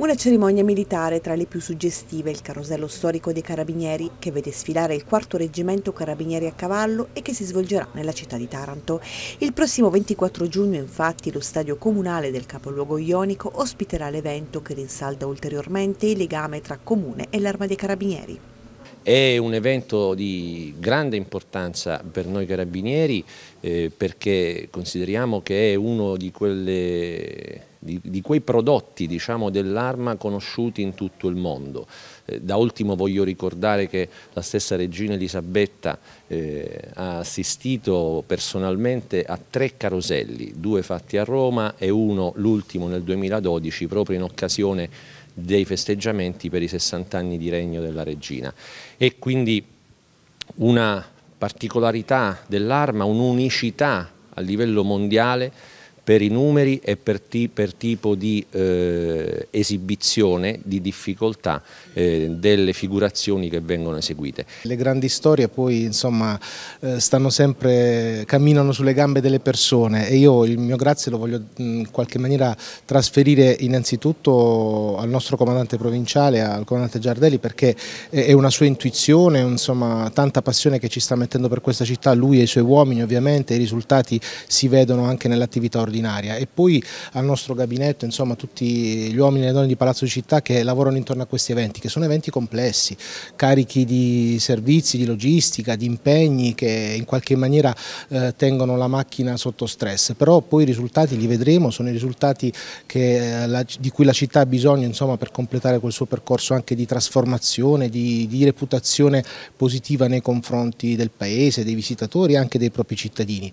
Una cerimonia militare tra le più suggestive, il carosello storico dei carabinieri, che vede sfilare il quarto reggimento carabinieri a cavallo e che si svolgerà nella città di Taranto. Il prossimo 24 giugno, infatti, lo stadio comunale del capoluogo ionico ospiterà l'evento che rinsalda ulteriormente il legame tra comune e l'arma dei carabinieri. È un evento di grande importanza per noi carabinieri eh, perché consideriamo che è uno di, quelle, di, di quei prodotti diciamo, dell'arma conosciuti in tutto il mondo. Eh, da ultimo voglio ricordare che la stessa regina Elisabetta eh, ha assistito personalmente a tre caroselli, due fatti a Roma e uno l'ultimo nel 2012 proprio in occasione dei festeggiamenti per i 60 anni di regno della regina e quindi una particolarità dell'arma, un'unicità a livello mondiale per i numeri e per, ti, per tipo di eh, esibizione, di difficoltà eh, delle figurazioni che vengono eseguite. Le grandi storie poi insomma eh, stanno sempre, camminano sulle gambe delle persone e io il mio grazie lo voglio in qualche maniera trasferire innanzitutto al nostro comandante provinciale, al comandante Giardelli perché è una sua intuizione, insomma tanta passione che ci sta mettendo per questa città, lui e i suoi uomini ovviamente, i risultati si vedono anche nell'attività organizzativa straordinaria e poi al nostro gabinetto, insomma tutti gli uomini e le donne di Palazzo di Città che lavorano intorno a questi eventi, che sono eventi complessi, carichi di servizi, di logistica, di impegni che in qualche maniera eh, tengono la macchina sotto stress, però poi i risultati li vedremo, sono i risultati che, eh, la, di cui la città ha bisogno insomma, per completare quel suo percorso anche di trasformazione, di, di reputazione positiva nei confronti del paese, dei visitatori e anche dei propri cittadini.